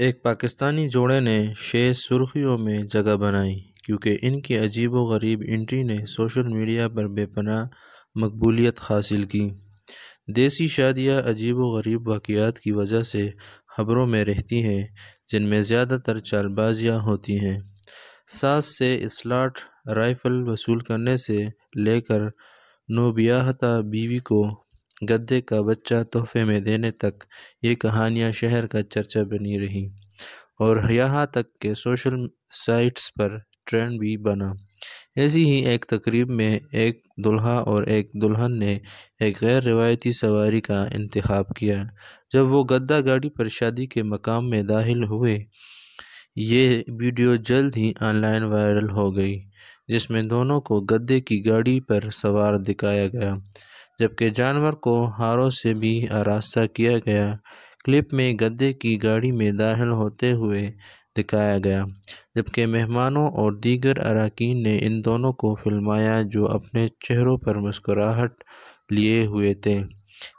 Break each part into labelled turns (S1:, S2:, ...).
S1: एक पाकिस्तानी जोड़े ने शेष सुर्खियों में जगह बनाई क्योंकि इनकी अजीब व गरीब इंट्री ने सोशल मीडिया पर बेपना मकबूलियत हासिल की देसी शादियां अजीब व गरीब वाक़ात की वजह से खबरों में रहती हैं जिनमें ज़्यादातर चालबाजियाँ होती हैं सास से स्लाट राइफ़ल वसूल करने से लेकर नोबियाहता बीवी को गद्दे का बच्चा तोहफे में देने तक ये कहानियाँ शहर का चर्चा बनी रहीं और यहाँ तक के सोशल साइट्स पर ट्रेंड भी बना ऐसी ही एक तकरीब में एक दुल्हा और एक दुल्हन ने एक गैर रिवायती सवारी का इंतखब किया जब वो गद्दा गाड़ी पर शादी के मकाम में दाखिल हुए ये वीडियो जल्द ही ऑनलाइन वायरल हो गई जिसमें दोनों को गद्दे की गाड़ी पर सवार दिखाया गया जबकि जानवर को हारों से भी आरास्ता किया गया क्लिप में गद्दे की गाड़ी में दाखिल होते हुए दिखाया गया जबकि मेहमानों और दीगर अरकान ने इन दोनों को फिल्माया जो अपने चेहरों पर मुस्कुराहट लिए हुए थे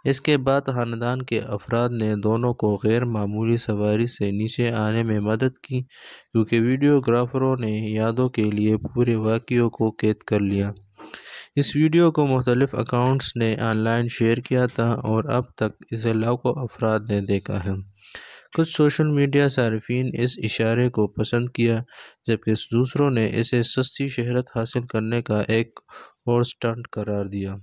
S1: इसके बाद ख़ानदान के अफराद ने दोनों को गैर मामूली सवारी से नीचे आने में मदद की क्योंकि वीडियोग्राफरों ने यादों के लिए पूरे वाक्यों को कैद कर लिया इस वीडियो को मुख्तलिफ़ अकाउंट्स ने ऑनलाइन शेयर किया था और अब तक इसे लाखों अफराद ने देखा है कुछ सोशल मीडिया सार्फिन इस इशारे को पसंद किया जबकि दूसरों ने इसे सस्ती शहरत हासिल करने का एक और स्टंट करार दिया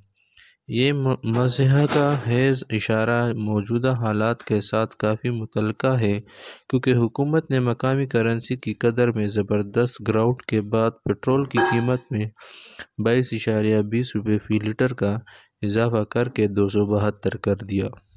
S1: ये मज़ह का हैज़ इशारा मौजूदा हालात के साथ काफ़ी मुतल है क्योंकि हुकूमत ने मकामी करेंसी की कदर में ज़बरदस्त ग्राउट के बाद पेट्रोल की कीमत में बाईस इशारिया बीस रुपये फ़ी लीटर का इजाफा करके दो सौ बहत्तर कर दिया